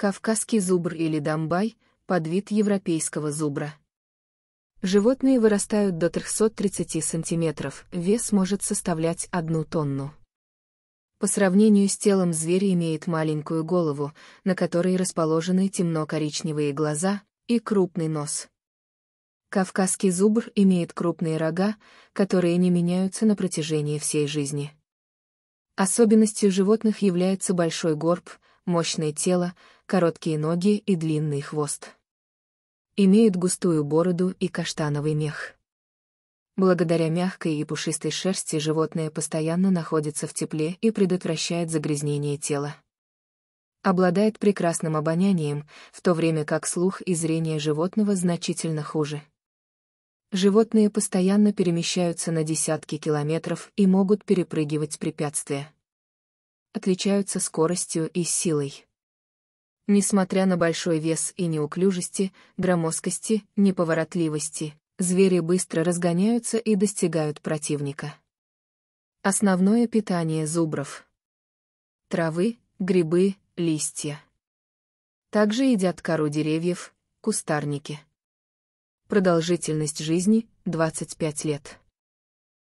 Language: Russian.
Кавказский зубр или дамбай – подвид европейского зубра. Животные вырастают до 330 сантиметров, вес может составлять одну тонну. По сравнению с телом зверь имеет маленькую голову, на которой расположены темно-коричневые глаза и крупный нос. Кавказский зубр имеет крупные рога, которые не меняются на протяжении всей жизни. Особенностью животных является большой горб, мощное тело, короткие ноги и длинный хвост. Имеют густую бороду и каштановый мех. Благодаря мягкой и пушистой шерсти животное постоянно находится в тепле и предотвращает загрязнение тела. Обладает прекрасным обонянием, в то время как слух и зрение животного значительно хуже. Животные постоянно перемещаются на десятки километров и могут перепрыгивать препятствия. Отличаются скоростью и силой. Несмотря на большой вес и неуклюжести, громоздкости, неповоротливости, звери быстро разгоняются и достигают противника. Основное питание зубров. Травы, грибы, листья. Также едят кору деревьев, кустарники. Продолжительность жизни – 25 лет.